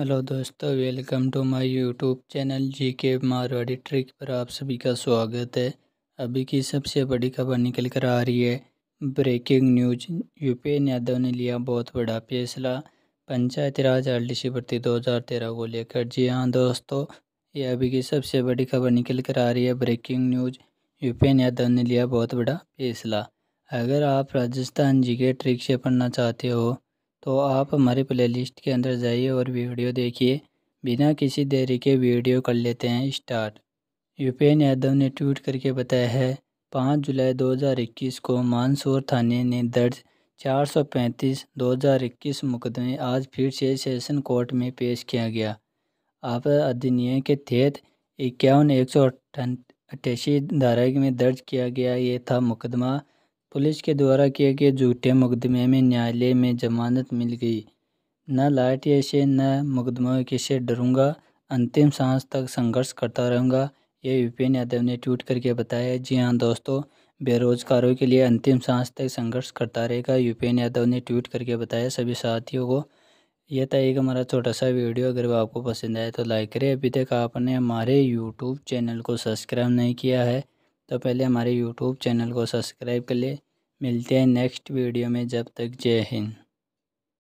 hello दोस्तों welcome to my YouTube channel G K Marwadi trick पर आप सभी का स्वागत है अभी की सबसे बड़ी खबर निकल कर आ रही है ब्रेकिंग न्यूज एन यादव ने लिया बहुत बड़ा फैसला पंचायती राज आर डी सी भर्ती दो हज़ार तेरह को लेकर जी हाँ दोस्तों ये अभी की सबसे बड़ी खबर निकल कर आ रही है ब्रेकिंग न्यूज एन यादव ने लिया बहुत बड़ा फैसला अगर आप राजस्थान जी के ट्रिक से पढ़ना चाहते हो तो आप हमारे प्लेलिस्ट के अंदर जाइए और वीडियो देखिए बिना किसी देरी के वीडियो कर लेते हैं स्टार्ट यूपीएन यादव ने ट्वीट करके बताया है पाँच जुलाई 2021 को मानसूर थाने ने दर्ज 435 2021 मुकदमे आज फिर से सेशन कोर्ट में पेश किया गया आप अधिनियम के तहत इक्यावन एक सौ अट्ठासी धारा में दर्ज किया गया ये था मुकदमा पुलिस के द्वारा किए गए झूठे मुकदमे में न्यायालय में जमानत मिल गई न लाइट से न मुकदमों के से डरूंगा अंतिम सांस तक संघर्ष करता रहूंगा ये विपिन यादव ने ट्वीट करके बताया जी हाँ दोस्तों बेरोजगारों के लिए अंतिम सांस तक संघर्ष करता रहेगा यूपीएन यादव ने ट्वीट करके बताया सभी साथियों को यह था एक हमारा छोटा सा वीडियो अगर वो आपको पसंद आए तो लाइक करें अभी तक आपने हमारे यूट्यूब चैनल को सब्सक्राइब नहीं किया है तो पहले हमारे यूट्यूब चैनल को सब्सक्राइब कर ले मिलते हैं नेक्स्ट वीडियो में जब तक जय हिंद